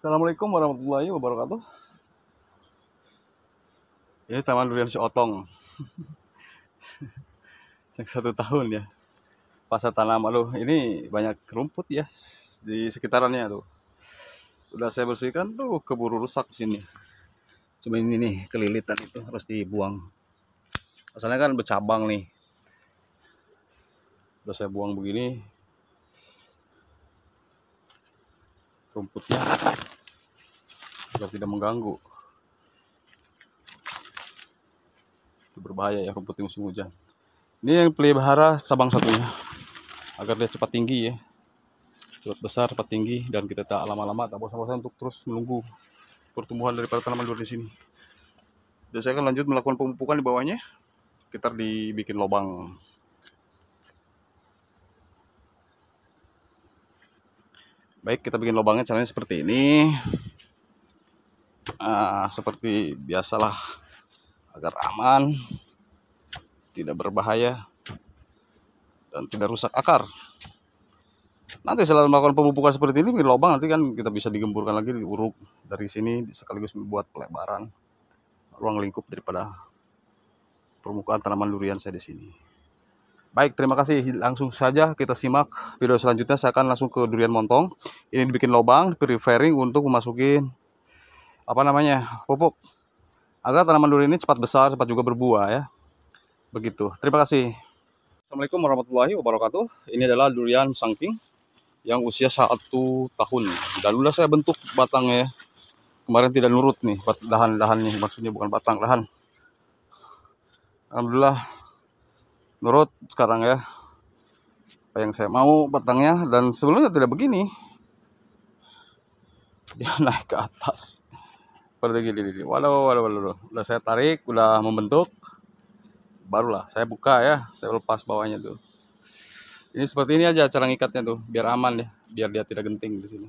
Assalamualaikum warahmatullahi wabarakatuh. Ini taman durian si Otong. Yang satu tahun ya. Pasar tanam aduh ini banyak rumput ya di sekitarannya tuh. Udah saya bersihkan tuh keburu rusak di sini. Cuma ini nih kelilitan itu harus dibuang. Asalnya kan bercabang nih. Udah saya buang begini rumputnya agar tidak mengganggu itu berbahaya ya rumput di musim hujan ini yang pelihara cabang satunya agar dia cepat tinggi ya cepat besar cepat tinggi dan kita tak lama-lama tak bosan-bosan untuk terus menunggu pertumbuhan daripada tanaman luar di sini dan saya akan lanjut melakukan pemupukan di bawahnya sekitar dibikin lubang baik kita bikin lubangnya caranya seperti ini uh, seperti biasalah agar aman tidak berbahaya dan tidak rusak akar nanti setelah melakukan pemupukan seperti ini bikin lubang nanti kan kita bisa digemburkan lagi diuruk dari sini sekaligus membuat pelebaran ruang lingkup daripada permukaan tanaman durian saya di sini. Baik, terima kasih. Langsung saja kita simak video selanjutnya. Saya akan langsung ke durian montong. Ini dibikin lubang, preferring untuk memasuki apa namanya pupuk agar tanaman durian ini cepat besar, cepat juga berbuah ya. Begitu. Terima kasih. Assalamualaikum warahmatullahi wabarakatuh. Ini adalah durian sangking yang usia satu tahun. Dan sudah saya bentuk batangnya. Kemarin tidak nurut nih dahan-dahannya, maksudnya bukan batang, dahan. Alhamdulillah nurut sekarang ya apa yang saya mau batangnya dan sebelumnya tidak begini dia naik ke atas seperti gini walau walau walau udah saya tarik udah membentuk barulah saya buka ya saya lepas bawahnya tuh ini seperti ini aja cara ngikatnya tuh biar aman ya biar dia tidak genting di sini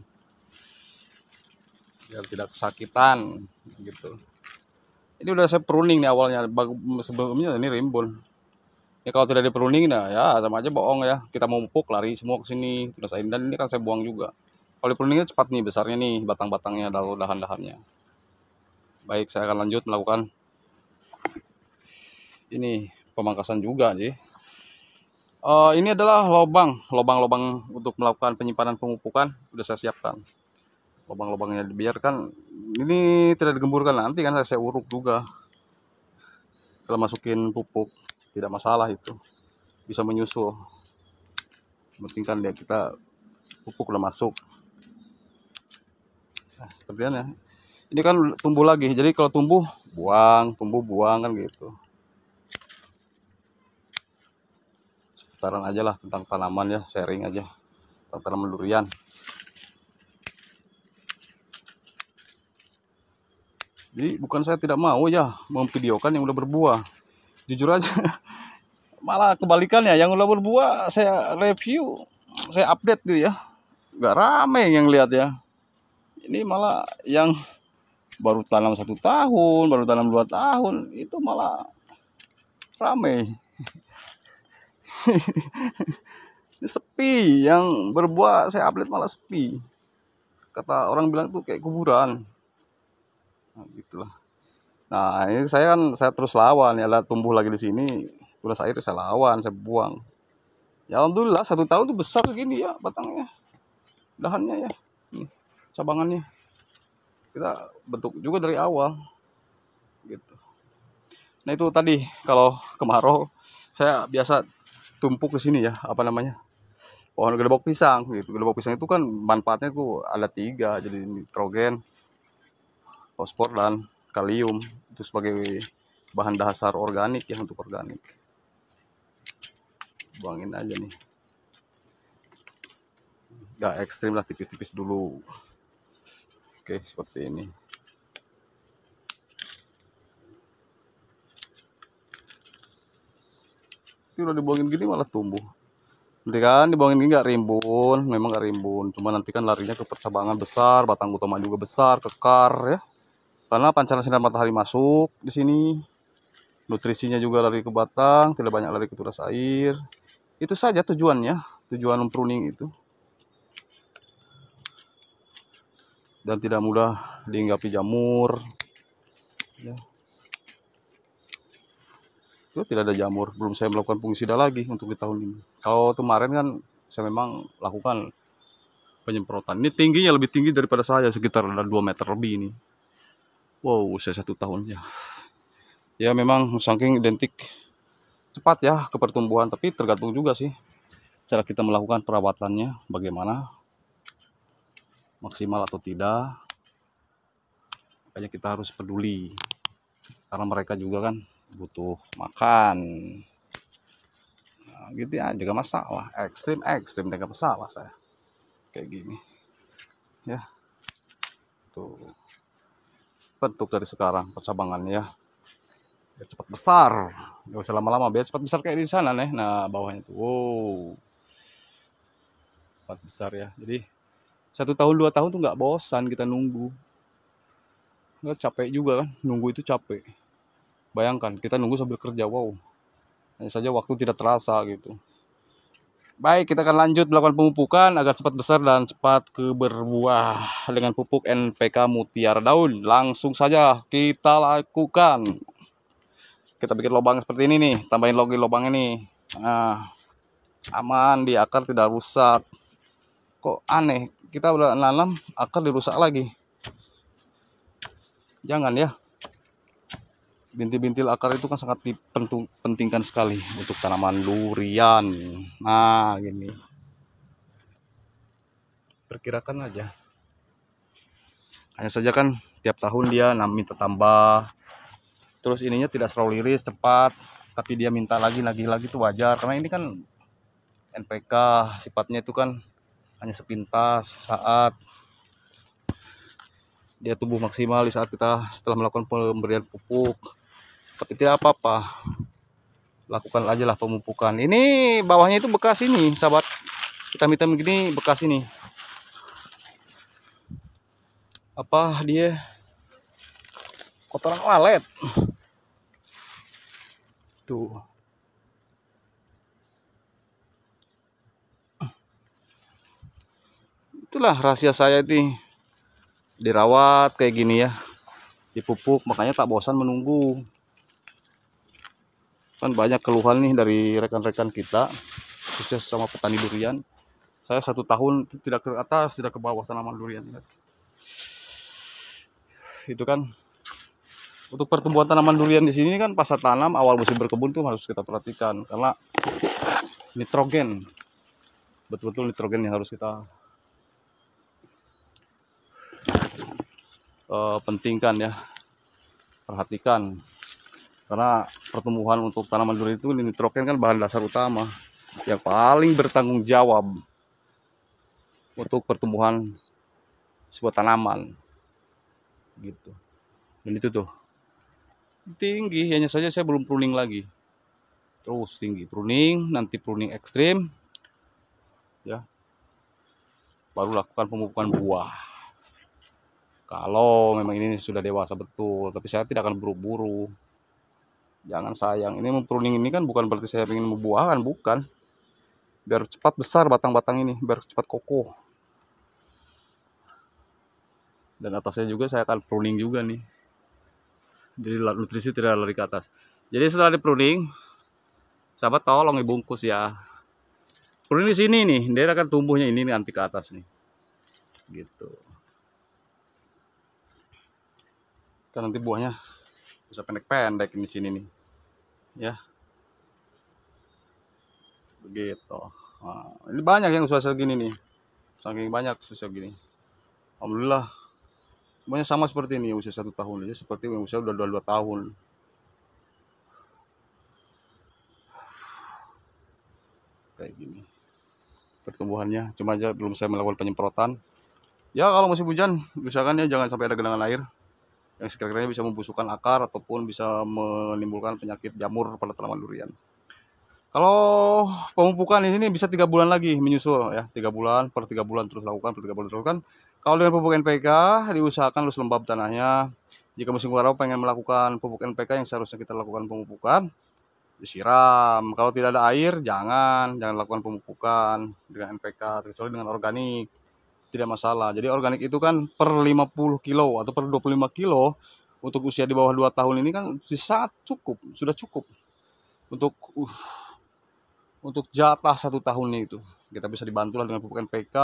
biar tidak kesakitan gitu ini udah saya pruning nih awalnya sebelumnya ini rimbun ya kalau tidak diperunding nah ya sama aja bohong ya kita mau pupuk lari semua ke sini terus dan ini kan saya buang juga kalau diperundingnya cepat nih besarnya nih batang-batangnya lalu dahan-dahannya baik saya akan lanjut melakukan ini pemangkasan juga nih eh, uh, ini adalah lubang lubang-lubang untuk melakukan penyimpanan pemupukan sudah saya siapkan lubang-lubangnya dibiarkan ini tidak digemburkan nanti kan saya uruk juga setelah masukin pupuk tidak masalah itu bisa menyusul penting kan dia kita pupuk udah masuk nah, ya ini kan tumbuh lagi jadi kalau tumbuh buang tumbuh buang kan gitu seputaran aja lah tentang tanaman ya sharing aja tentang tanaman durian jadi bukan saya tidak mau ya memvideokan yang udah berbuah jujur aja malah kebalikannya yang udah berbuah saya review saya update tuh gitu ya nggak rame yang lihat ya ini malah yang baru tanam satu tahun baru tanam dua tahun itu malah rame sepi yang berbuah saya update malah sepi kata orang bilang tuh kayak kuburan nah, gitulah Nah, ini saya kan saya terus lawan ya lah tumbuh lagi di sini. Udah air saya lawan, saya buang. Ya alhamdulillah satu tahun tuh besar gini ya batangnya. Dahannya ya. Nih, hmm, cabangannya. Kita bentuk juga dari awal. Gitu. Nah, itu tadi kalau kemarau saya biasa tumpuk ke sini ya, apa namanya? pohon gelebok pisang gitu gelebok pisang itu kan manfaatnya tuh ada tiga jadi nitrogen fosfor dan kalium itu sebagai bahan dasar organik ya untuk organik buangin aja nih gak ekstrim lah tipis-tipis dulu oke seperti ini itu udah dibuangin gini malah tumbuh nanti kan dibuangin gini gak rimbun memang gak rimbun cuma nanti kan larinya ke percabangan besar batang utama juga besar kekar ya karena pancaran sinar matahari masuk di sini nutrisinya juga lari ke batang tidak banyak lari ke turas air itu saja tujuannya tujuan pruning itu dan tidak mudah dihinggapi jamur ya. itu tidak ada jamur belum saya melakukan fungisida lagi untuk di tahun ini kalau kemarin kan saya memang lakukan penyemprotan ini tingginya lebih tinggi daripada saya sekitar 2 meter lebih ini wow usia satu tahun ya ya memang saking identik cepat ya ke pertumbuhan tapi tergantung juga sih cara kita melakukan perawatannya bagaimana maksimal atau tidak makanya kita harus peduli karena mereka juga kan butuh makan nah, gitu ya juga masalah ekstrim ekstrim mereka masalah saya kayak gini ya tuh bentuk dari sekarang percabangannya ya. biar cepat besar gak usah lama-lama biar cepat besar kayak di sana nih nah bawahnya tuh wow cepat besar ya jadi satu tahun dua tahun tuh nggak bosan kita nunggu nggak capek juga kan nunggu itu capek bayangkan kita nunggu sambil kerja wow hanya saja waktu tidak terasa gitu Baik, kita akan lanjut melakukan pemupukan agar cepat besar dan cepat ke berbuah dengan pupuk NPK mutiara daun. Langsung saja kita lakukan. Kita bikin lubang seperti ini nih, tambahin logi lubang ini. Nah, aman di akar tidak rusak. Kok aneh, kita udah nanam akar dirusak lagi. Jangan ya bintil-bintil akar itu kan sangat dipentingkan sekali untuk tanaman durian nah gini perkirakan aja hanya saja kan tiap tahun dia minta tambah terus ininya tidak selalu liris cepat tapi dia minta lagi lagi lagi itu wajar karena ini kan NPK sifatnya itu kan hanya sepintas saat dia tumbuh maksimal di saat kita setelah melakukan pemberian pupuk tapi tidak apa-apa lakukan aja lah pemupukan ini bawahnya itu bekas ini sahabat Kita minta begini bekas ini apa dia kotoran walet tuh itulah rahasia saya ini dirawat kayak gini ya dipupuk makanya tak bosan menunggu kan banyak keluhan nih dari rekan-rekan kita khususnya sama petani durian saya satu tahun tidak ke atas tidak ke bawah tanaman durian itu kan untuk pertumbuhan tanaman durian di sini kan pas tanam awal musim berkebun tuh harus kita perhatikan karena nitrogen betul-betul nitrogen yang harus kita uh, pentingkan ya perhatikan karena pertumbuhan untuk tanaman durian itu nitrogen kan bahan dasar utama yang paling bertanggung jawab untuk pertumbuhan sebuah tanaman gitu dan itu tuh tinggi hanya saja saya belum pruning lagi terus tinggi pruning nanti pruning ekstrim ya baru lakukan pemupukan buah kalau memang ini sudah dewasa betul tapi saya tidak akan buru-buru jangan sayang ini pruning ini kan bukan berarti saya ingin membuahkan bukan biar cepat besar batang-batang ini biar cepat kokoh dan atasnya juga saya akan pruning juga nih jadi nutrisi tidak lari ke atas jadi setelah di pruning sahabat tolong dibungkus ya pruning di sini nih dia akan tumbuhnya ini nanti ke atas nih gitu kan nanti buahnya bisa pendek-pendek di sini nih ya begitu nah, ini banyak yang susah segini nih saking banyak susah gini alhamdulillah semuanya sama seperti ini usia satu tahun aja seperti yang usia udah dua, dua tahun kayak gini pertumbuhannya cuma aja belum saya melakukan penyemprotan ya kalau musim hujan misalkan ya jangan sampai ada genangan air yang sekiranya bisa membusukkan akar ataupun bisa menimbulkan penyakit jamur pada tanaman durian. Kalau pemupukan ini bisa tiga bulan lagi menyusul ya, tiga bulan per tiga bulan terus lakukan per tiga bulan terus lakukan. Kalau dengan pupuk NPK diusahakan lus lembab tanahnya. Jika musim kemarau pengen melakukan pupuk NPK yang seharusnya kita lakukan pemupukan, disiram. Kalau tidak ada air, jangan, jangan lakukan pemupukan dengan NPK, kecuali dengan organik tidak masalah jadi organik itu kan per 50 kilo atau per 25 kilo untuk usia di bawah 2 tahun ini kan sangat cukup sudah cukup untuk uh, untuk jatah satu tahunnya itu kita bisa dibantulah dengan pupuk NPK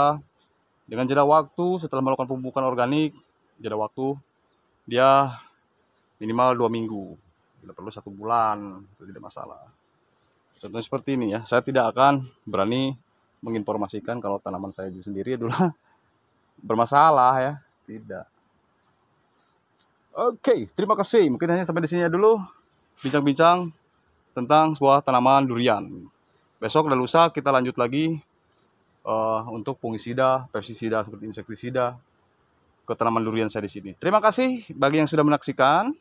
dengan jeda waktu setelah melakukan pemupukan organik jeda waktu dia minimal dua minggu tidak perlu satu bulan itu tidak masalah contohnya seperti ini ya saya tidak akan berani menginformasikan kalau tanaman saya sendiri adalah bermasalah ya tidak oke okay, terima kasih mungkin hanya sampai di sini ya dulu bincang-bincang tentang sebuah tanaman durian besok dan lusa kita lanjut lagi uh, untuk fungisida pestisida seperti insektisida ke tanaman durian saya di sini terima kasih bagi yang sudah menyaksikan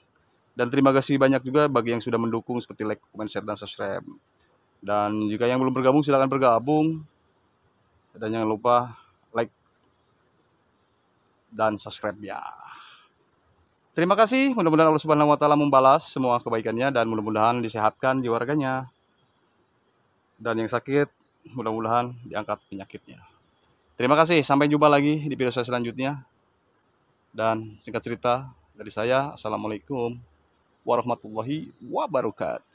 dan terima kasih banyak juga bagi yang sudah mendukung seperti like, comment, share, dan subscribe. Dan jika yang belum bergabung silahkan bergabung. Dan jangan lupa dan subscribe-nya. Terima kasih, mudah-mudahan Allah Subhanahu wa taala membalas semua kebaikannya dan mudah-mudahan disehatkan di warganya. Dan yang sakit, mudah-mudahan diangkat penyakitnya. Terima kasih, sampai jumpa lagi di video saya selanjutnya. Dan singkat cerita dari saya, Assalamualaikum warahmatullahi wabarakatuh.